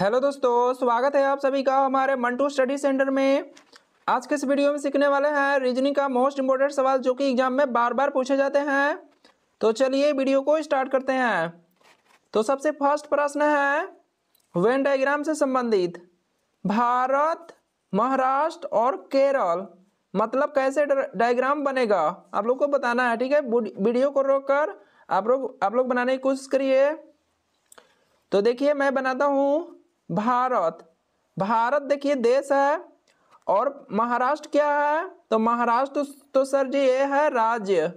hello दोस्तों स्वागत है आप सभी का हमारे मंटू स्टडी सेंटर में आज के इस वीडियो में सीखने वाले हैं रीजनिंग का मोस्ट इम्पोर्टेंट सवाल जो कि एग्जाम में बार बार पूछे जाते हैं तो चलिए वीडियो को स्टार्ट करते हैं तो सबसे फर्स्ट प्रश्न है वेन डायग्राम से संबंधित भारत महाराष्ट्र और केरल मतलब कैसे डायग्राम बनेगा आप लोग को बताना है ठीक है वीडियो को रोक कर आप लोग आप लोग बनाने की कोशिश करिए तो देखिए मैं बनाता हूँ भारत भारत देखिए देश है और महाराष्ट्र क्या है तो महाराष्ट्र तो सर जी ये है राज्य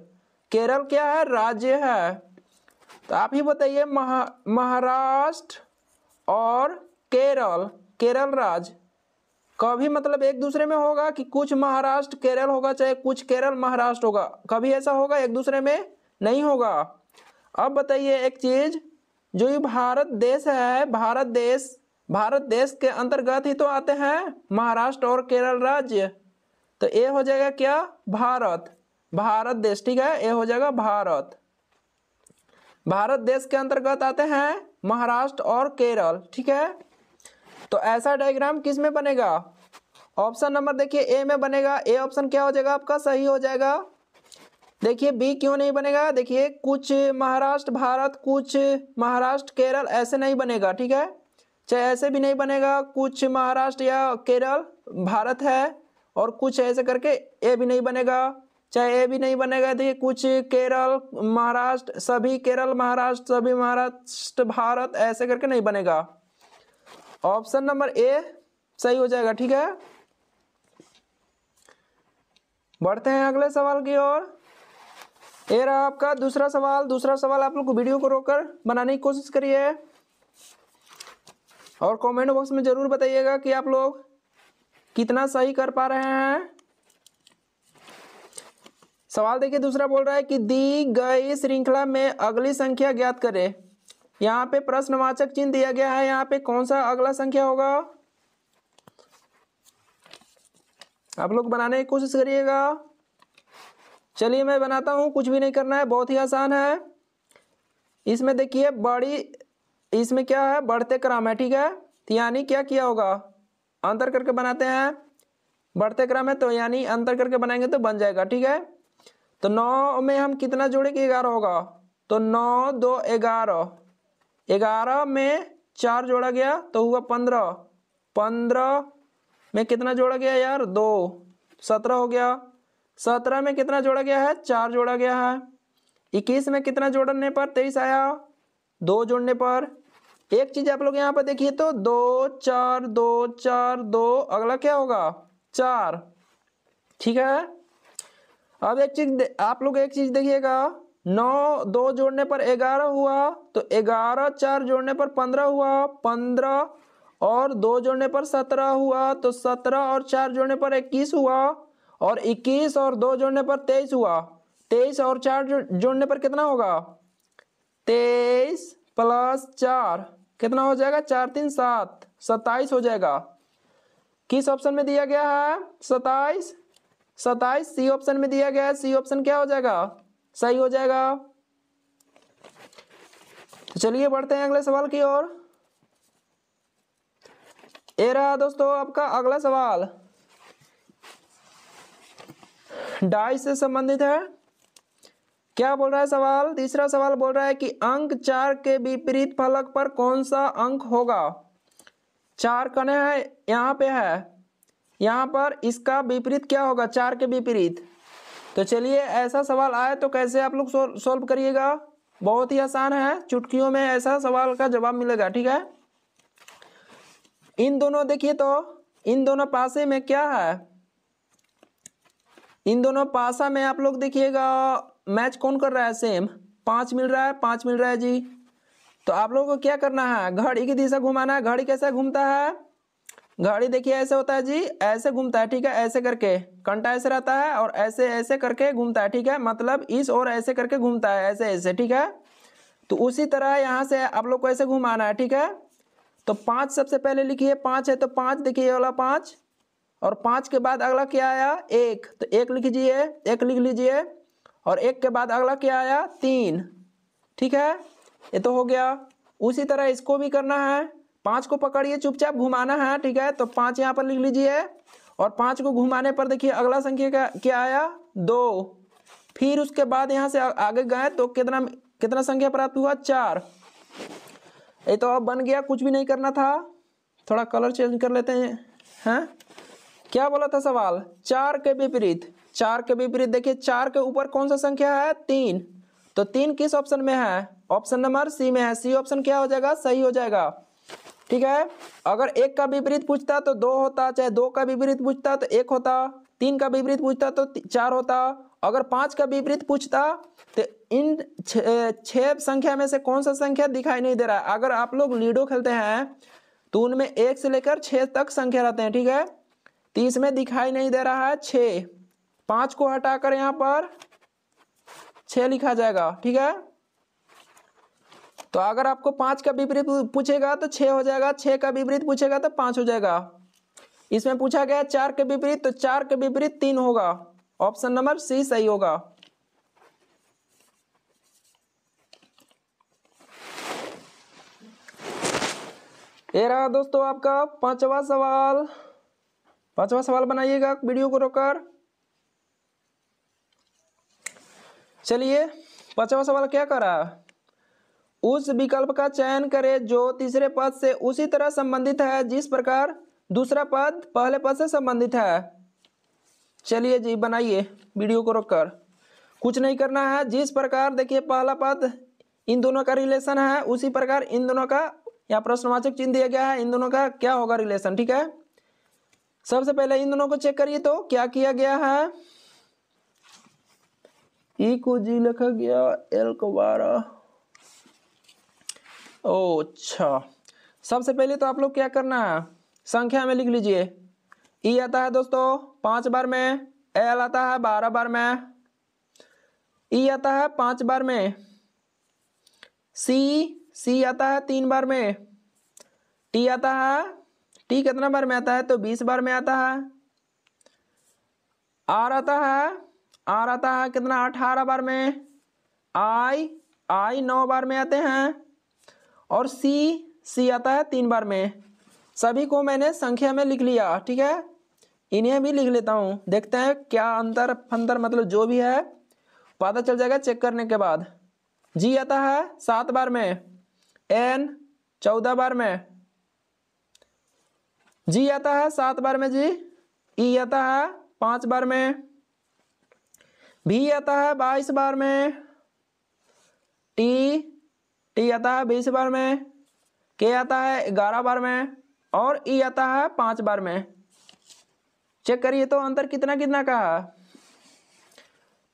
केरल क्या है राज्य है तो आप ही बताइए महा महाराष्ट्र और केरल केरल राज्य कभी मतलब एक दूसरे में होगा कि कुछ महाराष्ट्र केरल होगा चाहे कुछ केरल महाराष्ट्र होगा कभी ऐसा होगा एक दूसरे में नहीं होगा अब बताइए एक चीज जो ये भारत देश है भारत देश भारत देश के अंतर्गत ही तो आते हैं महाराष्ट्र और केरल राज्य तो ए हो जाएगा क्या भारत भारत देश ठीक है ए हो जाएगा भारत भारत देश के अंतर्गत आते हैं महाराष्ट्र और केरल ठीक है तो ऐसा डायग्राम किस में बनेगा ऑप्शन नंबर देखिए ए में बनेगा ए ऑप्शन क्या हो जाएगा आपका सही हो जाएगा देखिए बी क्यों नहीं बनेगा देखिए कुछ महाराष्ट्र भारत कुछ महाराष्ट्र केरल ऐसे नहीं बनेगा ठीक है चाहे ऐसे भी नहीं बनेगा कुछ महाराष्ट्र या केरल भारत है और कुछ ऐसे करके ए भी नहीं बनेगा चाहे ए भी नहीं बनेगा देखिए कुछ केरल महाराष्ट्र सभी केरल महाराष्ट्र सभी महाराष्ट्र भारत ऐसे करके नहीं बनेगा ऑप्शन नंबर ए सही हो जाएगा ठीक है बढ़ते हैं अगले सवाल की ओर ये रहा आपका दूसरा सवाल दूसरा सवाल आप लोग वीडियो को रोककर बनाने की कोशिश करिए और कमेंट बॉक्स में जरूर बताइएगा कि आप लोग कितना सही कर पा रहे हैं सवाल देखिए दूसरा बोल रहा है कि दी गई श्रृंखला में अगली संख्या ज्ञात करें यहाँ पे प्रश्नवाचक चिन्ह दिया गया है यहाँ पे कौन सा अगला संख्या होगा आप लोग बनाने की कोशिश करिएगा चलिए मैं बनाता हूँ कुछ भी नहीं करना है बहुत ही आसान है इसमें देखिए बड़ी इसमें क्या है बढ़ते क्रम है ठीक है तो यानी क्या किया होगा अंतर करके बनाते हैं बढ़ते क्रम है तो यानी अंतर करके बनाएंगे तो बन जाएगा ठीक है तो नौ में हम कितना जोड़ेंगे ग्यारह होगा तो नौ दो ग्यारह ग्यारह में चार जोड़ा गया तो हुआ पंद्रह पंद्रह में कितना जोड़ा गया यार दो सत्रह हो गया सत्रह में कितना जोड़ा गया है चार जोड़ा गया है इक्कीस में कितना जोड़ने पर तेईस आया दो जोड़ने पर एक चीज आप लोग यहाँ पर देखिए तो दो चार दो चार दो अगला क्या होगा चार ठीक है अब एक चीज आप लोग एक चीज देखिएगा नौ दो जोड़ने पर ग्यारह हुआ तो ग्यारह चार जोड़ने पर पंद्रह हुआ पंद्रह और दो जोड़ने पर सत्रह हुआ तो सत्रह और चार जोड़ने पर इक्कीस हुआ और इक्कीस और दो जोड़ने पर तेईस हुआ तेईस और चार जोड़ने पर कितना होगा तेईस प्लस चार कितना हो जाएगा चार तीन सात सत्ताईस हो जाएगा किस ऑप्शन में दिया गया है सताइस सताइस सी ऑप्शन में दिया गया है सी ऑप्शन क्या हो जाएगा सही हो जाएगा तो चलिए बढ़ते हैं अगले सवाल की ओर ये रहा दोस्तों आपका अगला सवाल डाइस से संबंधित है क्या बोल रहा है सवाल तीसरा सवाल बोल रहा है कि अंक चार के विपरीत फलक पर कौन सा अंक होगा चार कने है यहाँ पे है यहाँ पर इसका विपरीत क्या होगा चार के विपरीत तो चलिए ऐसा सवाल आए तो कैसे आप लोग सॉल्व सोल्व करिएगा बहुत ही आसान है चुटकियों में ऐसा सवाल का जवाब मिलेगा ठीक है इन दोनों देखिए तो इन दोनों पासे में क्या है इन दोनों पासा में आप लोग देखिएगा मैच कौन कर रहा है सेम पाँच मिल रहा है पाँच मिल रहा है जी तो आप लोगों को क्या करना है घड़ी की दिशा घुमाना है घड़ी कैसे घूमता है घड़ी देखिए ऐसे होता है जी ऐसे घूमता है ठीक है ऐसे करके कंटा ऐसे रहता है और ऐसे ऐसे करके घूमता है ठीक है मतलब इस और ऐसे करके घूमता है ऐसे ऐसे ठीक है तो उसी तरह यहाँ से आप लोग को ऐसे घुमाना है ठीक है तो पाँच सबसे पहले लिखिए पाँच है तो पाँच देखिए वाला पाँच और पाँच के बाद अगला क्या आया एक तो एक लिख लीजिए एक लिख लीजिए और एक के बाद अगला क्या आया तीन ठीक है ये तो हो गया उसी तरह इसको भी करना है पांच को पकड़िए चुपचाप घुमाना है ठीक है तो पांच यहाँ पर लिख लीजिए और पांच को घुमाने पर देखिए अगला संख्या का क्या आया दो फिर उसके बाद यहाँ से आगे गए तो कितना कितना संख्या प्राप्त हुआ चार ये तो अब बन गया कुछ भी नहीं करना था थोड़ा कलर चेंज कर लेते हैं है क्या बोला था सवाल चार के विपरीत चार के विपरीत देखिए चार के ऊपर कौन सा संख्या है तीन तो तीन किस ऑप्शन में है ऑप्शन नंबर सी में है सी ऑप्शन क्या हो जाएगा सही हो जाएगा ठीक है अगर एक का विपरीत पूछता तो दो होता चाहे दो का विपरीत पूछता तो एक होता तीन का विपरीत पूछता तो चार होता अगर पांच का विपरीत पूछता तो इन छह संख्या में से कौन सा संख्या दिखाई नहीं दे रहा है अगर आप लोग लीडो खेलते हैं तो उनमें एक से लेकर छह तक संख्या रहते हैं ठीक है तीस में दिखाई नहीं दे रहा है छह पांच को हटाकर यहां पर छ लिखा जाएगा ठीक है तो अगर आपको पांच का विपरीत पूछेगा तो छः हो जाएगा छ का विपरीत पूछेगा तो पांच हो जाएगा इसमें पूछा गया चार के विपरीत तो चार के विपरीत तीन होगा ऑप्शन नंबर सी सही होगा ये रहा दोस्तों आपका पांचवा सवाल पांचवा सवाल बनाइएगा वीडियो को रोककर चलिए पचवा सवाल क्या कर रहा उस विकल्प का चयन करें जो तीसरे पद से उसी तरह संबंधित है जिस प्रकार दूसरा पद पहले पद से संबंधित है चलिए जी बनाइए वीडियो को रोककर कुछ नहीं करना है जिस प्रकार देखिए पहला पद इन दोनों का रिलेशन है उसी प्रकार इन दोनों का या प्रश्नवाचक चिन्ह दिया गया है इन दोनों का क्या होगा रिलेशन ठीक है सबसे पहले इन दोनों को चेक करिए तो क्या किया गया है ई को जी लिखा गया एल को बारह ओ अच्छा सबसे पहले तो आप लोग क्या करना है संख्या में लिख लीजिए ई आता है दोस्तों पांच बार में एल आता है बारह बार में ई आता है पांच बार में सी सी आता है तीन बार में टी आता है टी कितना बार में आता है तो बीस बार में आता है आर आता है आ रहा है कितना अठारह बार में आई आई नौ बार में आते हैं और सी सी आता है तीन बार में सभी को मैंने संख्या में लिख लिया ठीक है इन्हें भी लिख लेता हूँ देखते हैं क्या अंतर फंतर मतलब जो भी है पता चल जाएगा चेक करने के बाद जी आता है सात बार में एन चौदह बार में जी आता है सात बार में जी ई e आता है पाँच बार में भी आता है बाईस बार में टी टी आता है बीस बार में के आता है ग्यारह बार में और ई आता है पांच बार में चेक करिए तो अंतर कितना कितना का है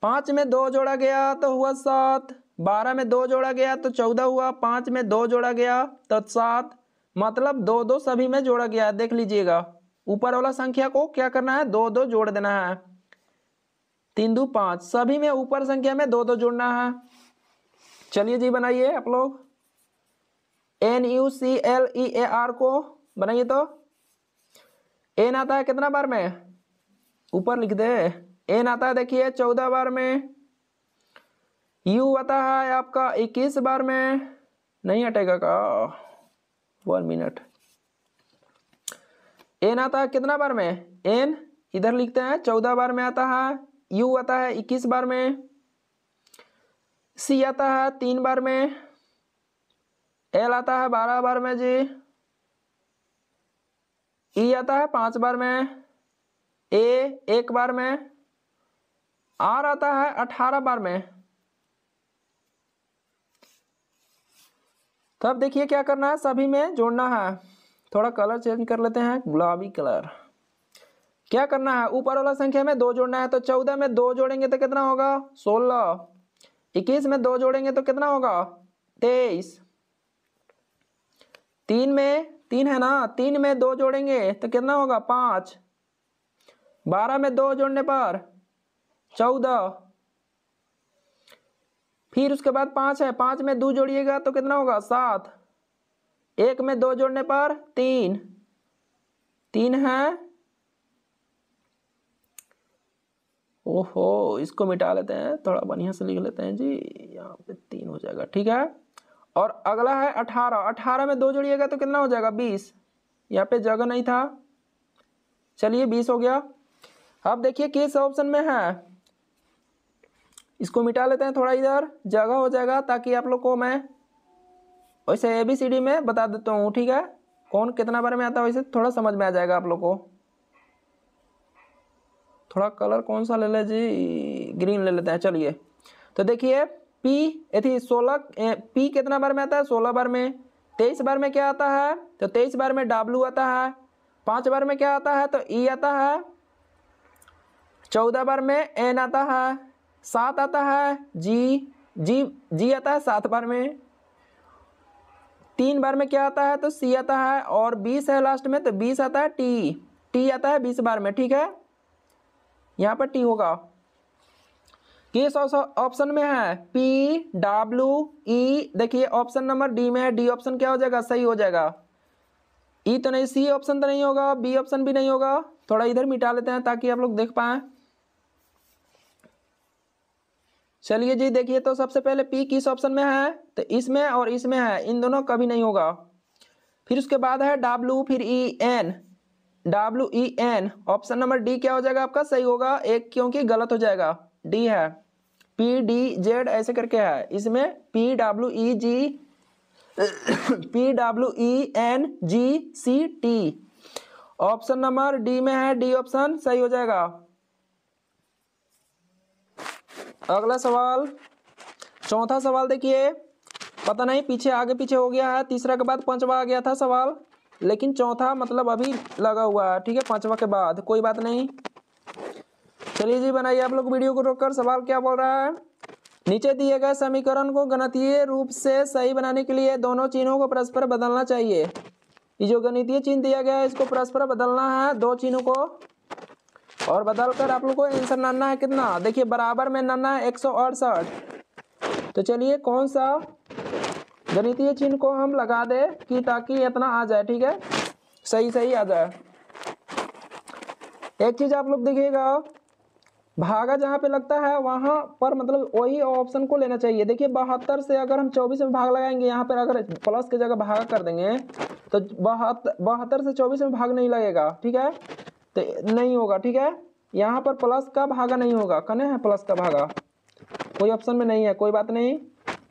पांच में दो जोड़ा गया तो हुआ सात बारह में दो जोड़ा गया तो चौदह हुआ पांच में दो जोड़ा गया तो सात मतलब दो दो सभी में जोड़ा गया देख लीजिएगा ऊपर वाला संख्या को क्या करना है दो दो जोड़ देना है तीन दो पांच सभी में ऊपर संख्या में दो दो तो जुड़ना है चलिए जी बनाइए आप लोग N U C L E A R को बनाइए तो एन आता है कितना बार में ऊपर लिख दे एन आता है देखिए चौदह बार में यू आता है आपका इक्कीस बार में नहीं हटेगा का वन मिनट एन आता है कितना बार में एन इधर लिखते हैं चौदह बार में आता है यू आता है इक्कीस बार में सी आता है तीन बार में एल आता है बारह बार में जी ई आता है पांच बार में ए एक बार में आर आता है अठारह बार में तब तो देखिए क्या करना है सभी में जोड़ना है थोड़ा कलर चेंज कर लेते हैं गुलाबी कलर क्या करना है ऊपर वाला संख्या में दो जोड़ना है तो चौदह में दो जोड़ेंगे तो कितना होगा सोलह इक्कीस में दो जोड़ेंगे तो कितना होगा तेईस तीन में तीन है ना तीन में दो जोड़ेंगे तो कितना होगा पांच बारह में दो जोड़ने पर चौदह फिर उसके बाद पांच है पांच में दो जोड़िएगा तो कितना होगा सात एक में दो जोड़ने पर तीन तीन है ओहो इसको मिटा लेते हैं थोड़ा बढ़िया से लिख लेते हैं जी यहाँ पे तीन हो जाएगा ठीक है और अगला है अठारह अठारह में दो जोड़िएगा तो कितना हो जाएगा बीस यहाँ पे जगह नहीं था चलिए बीस हो गया अब देखिए किस ऑप्शन में है इसको मिटा लेते हैं थोड़ा इधर जगह हो जाएगा ताकि आप लोग को मैं वैसे ए बी सी डी में बता देता हूँ ठीक है कौन कितना बारे में आता है वैसे थोड़ा समझ में आ जाएगा आप लोग को थोड़ा कलर कौन सा ले लें जी ग्रीन ले लेते हैं चलिए तो देखिए पी यथी सोलह पी कितना बार में आता है सोलह बार में तेईस बार में क्या आता है तो तेईस बार में डब्लू आता है पाँच बार में क्या आता है तो ई e आता है चौदह बार में एन आता है सात आता है जी जी जी आता है सात बार में तीन बार में क्या आता है तो सी आता है और बीस है लास्ट में तो बीस आता है टी टी आता है बीस बार में ठीक है यहाँ पर टी होगा किस ऑप्शन में है पी डब्ल्यू ई देखिए ऑप्शन नंबर डी में है डी ऑप्शन क्या हो जाएगा सही हो जाएगा ई e तो नहीं सी ऑप्शन तो नहीं होगा बी ऑप्शन भी नहीं होगा थोड़ा इधर मिटा लेते हैं ताकि आप लोग देख पाए चलिए जी देखिए तो सबसे पहले पी किस ऑप्शन में है तो इसमें और इसमें है इन दोनों कभी नहीं होगा फिर उसके बाद है डब्ल्यू फिर E e, N W E N option number D क्या हो जाएगा आपका सही होगा एक क्योंकि गलत हो जाएगा डी है पी डी जेड ऐसे करके है इसमें P W E G P W E N G C T option number D में है डी ऑप्शन सही हो जाएगा अगला सवाल चौथा सवाल देखिए पता नहीं पीछे आगे पीछे हो गया है तीसरा के बाद पांचवा आ गया था सवाल लेकिन चौथा मतलब अभी लगा हुआ है ठीक है पांचवा के बाद कोई बात नहीं चलिए जी बनाइए आप लोग वीडियो को रोककर सवाल क्या बोल रहा है नीचे दिए गए समीकरण को गणितीय रूप से सही बनाने के लिए दोनों चिन्हों को परस्पर बदलना चाहिए ये जो गणितीय चिन्ह दिया गया है इसको परस्पर बदलना है दो चिन्हों को और बदल कर आप लोग को आंसर नाना है कितना देखिए बराबर में नाना है एक तो चलिए कौन सा गणितीय चिन्ह को हम लगा दे कि ताकि इतना आ जाए ठीक है सही सही आ जाए एक चीज आप लोग देखिएगा भागा जहाँ पे लगता है वहाँ पर मतलब वही ऑप्शन को लेना चाहिए देखिए बहत्तर से अगर हम चौबीस में भाग लगाएंगे यहाँ पर अगर प्लस की जगह भागा कर देंगे तो बहत्तर बहत्तर से चौबीस में भाग नहीं लगेगा ठीक है तो नहीं होगा ठीक है यहाँ पर प्लस का भागा नहीं होगा कने है प्लस का भागा कोई ऑप्शन में नहीं है कोई बात नहीं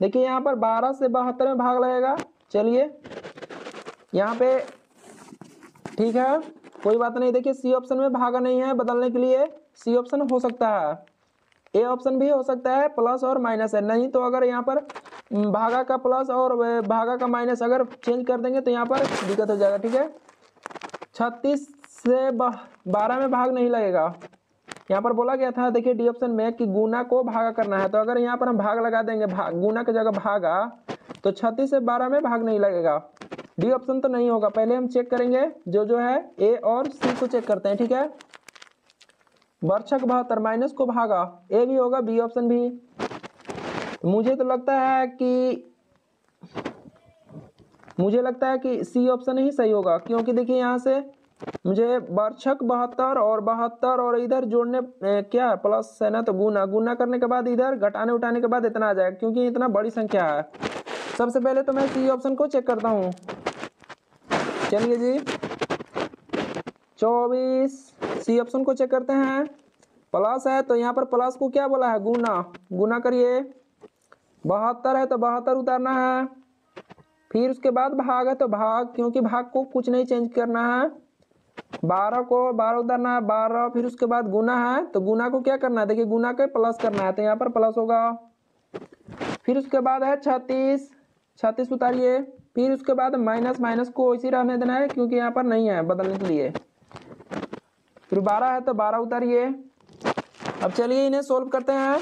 देखिए यहाँ पर बारह से बहत्तर में भाग लगेगा चलिए यहाँ पे ठीक है कोई बात नहीं देखिए सी ऑप्शन में भागा नहीं है बदलने के लिए सी ऑप्शन हो सकता है ए ऑप्शन भी हो सकता है प्लस और माइनस है नहीं तो अगर यहाँ पर हम्म, भागा का प्लस और भागा का माइनस अगर चेंज कर देंगे तो यहाँ पर दिक्कत हो जाएगा ठीक है छत्तीस से बारह में भाग नहीं लगेगा यहाँ पर बोला गया था देखिए डी ऑप्शन में कि गुना को भागा करना है तो अगर यहाँ पर हम भाग लगा देंगे भाग गुना की जगह भागा तो छत्तीस से बारह में भाग नहीं लगेगा डी ऑप्शन तो नहीं होगा पहले हम चेक करेंगे जो जो है ए और सी को चेक करते हैं ठीक है वर्षक बहत्तर माइनस को भागा ए भी होगा बी ऑप्शन भी मुझे तो लगता है कि मुझे लगता है कि सी ऑप्शन ही सही होगा क्योंकि देखिए यहाँ से मुझे वर्षक बहत्तर और बहत्तर और इधर जोड़ने क्या है प्लस है ना तो गुना गुना करने के बाद इधर घटाने उठाने के बाद इतना आ जाएगा क्योंकि इतना बड़ी संख्या है सबसे पहले तो मैं सी ऑप्शन को चेक करता हूँ चलिए जी चौबीस सी ऑप्शन को चेक करते हैं प्लस है तो यहाँ पर प्लस को क्या बोला है गुना गुना करिए बहत्तर है तो बहत्तर उतारना है फिर उसके बाद भाग है तो भाग क्योंकि भाग को कुछ नहीं चेंज करना है बारह को बारह उतरना है बारह फिर उसके बाद गुना है तो गुना को क्या करना है देखिए गुना के प्लस करना है तो यहाँ पर प्लस होगा फिर उसके बाद है छत्तीस छत्तीस उतारिए फिर उसके बाद माइनस माइनस को इसी रहने देना है क्योंकि यहाँ पर नहीं है बदलने के लिए फिर बारह है तो बारह उतारिए अब चलिए इन्हें सोल्व करते हैं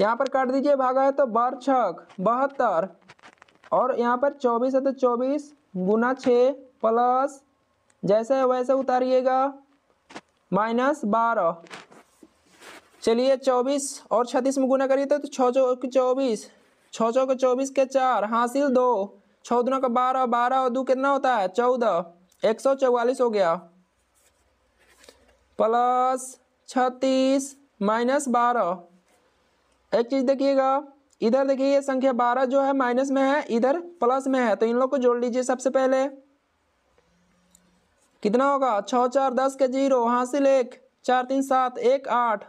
यहाँ पर काट दीजिए भागा है तो बार छक बहत्तर और यहाँ पर चौबीस है तो चौबीस गुना छः प्लस जैसे वैसे उतारिएगा माइनस बारह चलिए चौबीस और छत्तीस में गुना करिए तो छः चौ चौबीस छः चौ के चौबीस के चार हासिल दो छः दुना का बारह बारह और दो कितना होता है चौदह एक सौ चौवालीस हो गया प्लस छत्तीस माइनस बारह एक चीज़ देखिएगा इधर देखिए ये संख्या बारह जो है माइनस में है इधर प्लस में है तो इन लोग को जोड़ लीजिए सबसे पहले कितना होगा छः चार दस के जीरो हासिल एक चार तीन सात एक आठ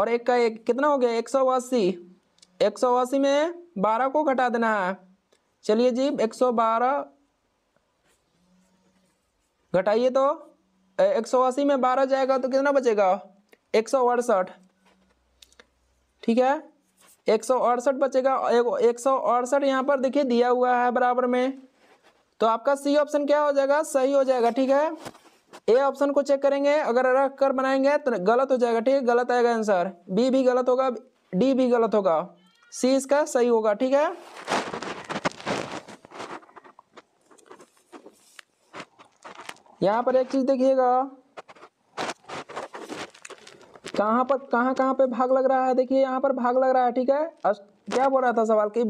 और एक का एक कितना हो गया एक सौ अस्सी एक सौ अस्सी में बारह को घटा देना है चलिए जी एक सौ बारह घटाइए तो एक सौ अस्सी में बारह जाएगा तो कितना बचेगा एक सौ अड़सठ ठीक है एक सौ अड़सठ बचेगा एक सौ अड़सठ यहाँ पर देखिए दिया हुआ है बराबर में तो आपका सी ऑप्शन क्या हो जाएगा सही हो जाएगा ठीक है ए ऑप्शन को चेक करेंगे अगर रख कर बनाएंगे तो गलत हो जाएगा ठीक है गलत आएगा आंसर बी भी गलत होगा डी भी गलत होगा सी इसका सही होगा ठीक है यहां पर एक चीज देखिएगा कहां पर कहां कहां पे भाग लग रहा है देखिए यहां पर भाग लग रहा है ठीक है क्या बोल रहा था सवाल कि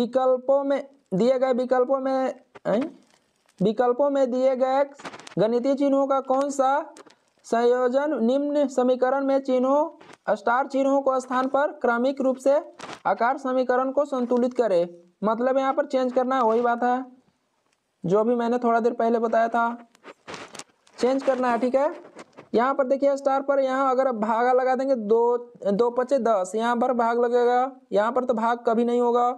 विकल्पों में दिए गए विकल्पों में विकल्पों में दिए गए गणितीय चिन्हों का कौन सा संयोजन निम्न समीकरण में चिन्हों स्टार चिन्हों को स्थान पर क्रमिक रूप से आकार समीकरण को संतुलित करे मतलब यहाँ पर चेंज करना है वही बात है जो भी मैंने थोड़ा देर पहले बताया था चेंज करना है ठीक है यहाँ पर देखिए स्टार पर यहाँ अगर भागा लगा देंगे दो दो पचे दस यहाँ पर भाग लगेगा यहाँ पर तो भाग कभी नहीं होगा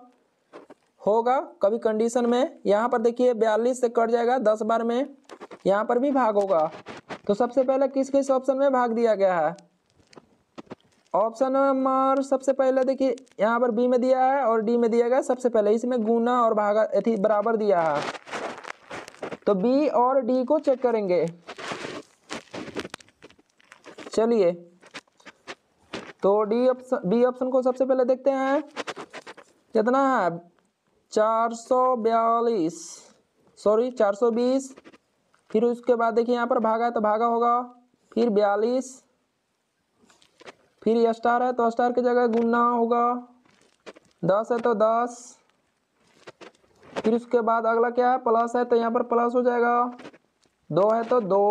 होगा कभी कंडीशन में यहाँ पर देखिए बयालीस से कट जाएगा दस बार में यहाँ पर भी भाग होगा तो सबसे पहले किस किस ऑप्शन में भाग दिया गया है ऑप्शन नंबर सबसे पहले देखिए यहाँ पर बी में दिया है और डी में दिया गया सबसे पहले इसमें गुना और भागा अथी बराबर दिया है तो बी और डी को चेक करेंगे चलिए तो डी ऑप्शन बी ऑप्शन को सबसे पहले देखते हैं कितना है चार सौ बयालीस सॉरी चार सौ बीस फिर उसके बाद देखिए यहाँ पर भागा है तो भागा होगा फिर बयालीस फिर स्टार है तो स्टार की जगह गुना होगा दस है तो दस फिर उसके बाद अगला क्या है प्लस है तो यहाँ पर प्लस हो जाएगा दो है तो दो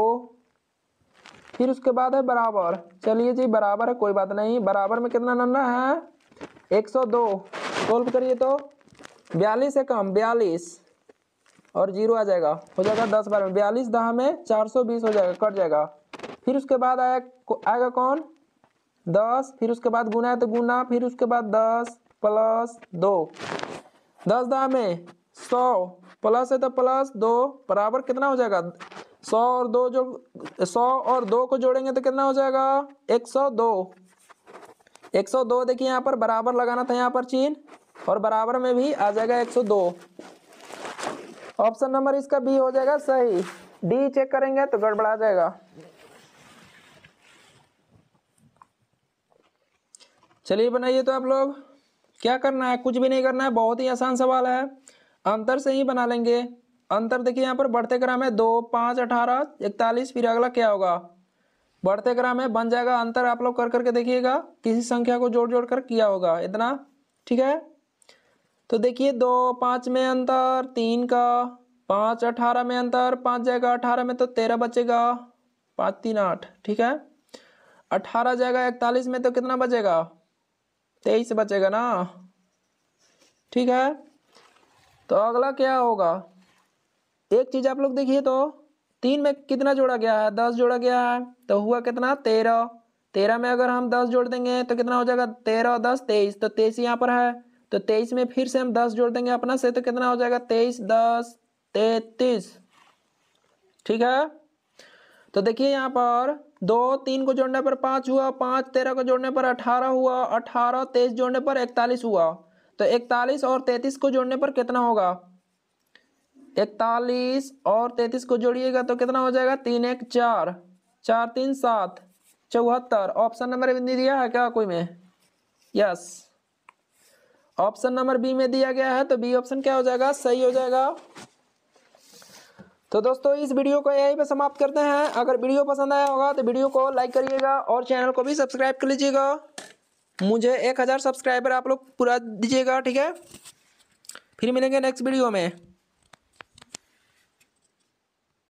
फिर उसके बाद है बराबर चलिए जी बराबर है कोई बात नहीं बराबर में कितना नंबर है एक सौ दो सोल्व करिए तो बयालीस से कम बयालीस और जीरो आ जाएगा हो जाएगा दस बारह में बयालीस दह में चार सौ बीस हो जाएगा कट जाएगा फिर उसके बाद आया आएगा कौन दस फिर उसके बाद गुना है तो गुना फिर उसके बाद दस प्लस दो दस दह में सौ प्लस है तो प्लस दो बराबर कितना हो जाएगा सौ और दो जो सौ और दो को जोड़ेंगे तो कितना हो जाएगा एक सौ दो एक सौ दो देखिए यहाँ पर बराबर लगाना था यहाँ पर चीन और बराबर में भी आ जाएगा 102 ऑप्शन नंबर इसका बी हो जाएगा सही डी चेक करेंगे तो गड़बड़ा जाएगा चलिए बनाइए तो आप लोग क्या करना है कुछ भी नहीं करना है बहुत ही आसान सवाल है अंतर से ही बना लेंगे अंतर देखिए यहाँ पर बढ़ते क्रम है दो पाँच अठारह इकतालीस फिर अगला क्या होगा बढ़ते क्रम है बन जाएगा अंतर आप लोग कर करके देखिएगा किसी संख्या को जोड़ जोड़ कर किया होगा इतना ठीक है तो देखिए दो पाँच में अंतर तीन का पाँच अठारह में अंतर पाँच जाएगा अठारह में तो तेरह बचेगा पाँच तीन आठ ठीक है अठारह जाएगा इकतालीस में तो कितना बचेगा तेईस बचेगा ना ठीक है तो अगला क्या होगा एक चीज़ आप लोग देखिए तो तीन में कितना जोड़ा गया है दस जोड़ा गया है तो हुआ कितना तेरह तेरह में अगर हम दस जोड़ देंगे तो कितना हो जाएगा तेरह दस तेईस तो तेईस यहाँ पर है तो तेईस में फिर से हम दस जोड़ देंगे अपना से तो कितना हो जाएगा तेईस दस तैतीस ठीक है तो देखिए यहाँ पर दो तीन को जोड़ने पर पाँच हुआ पाँच तेरह को जोड़ने पर अठारह हुआ अठारह तेईस जोड़ने पर इकतालीस हुआ तो इकतालीस और तैतीस को जोड़ने पर कितना होगा इकतालीस और तैतीस को जोड़िएगा तो कितना हो जाएगा तीन एक चार चार तीन सात चौहत्तर ऑप्शन नंबर दिया है क्या कोई में यस ऑप्शन नंबर बी में दिया गया है तो बी ऑप्शन क्या हो जाएगा सही हो जाएगा तो दोस्तों इस वीडियो को यहीं पे समाप्त करते हैं अगर वीडियो पसंद आया होगा तो वीडियो को लाइक करिएगा और चैनल को भी सब्सक्राइब कर लीजिएगा मुझे एक हज़ार सब्सक्राइबर आप लोग पूरा दीजिएगा ठीक है फिर मिलेंगे नेक्स्ट वीडियो में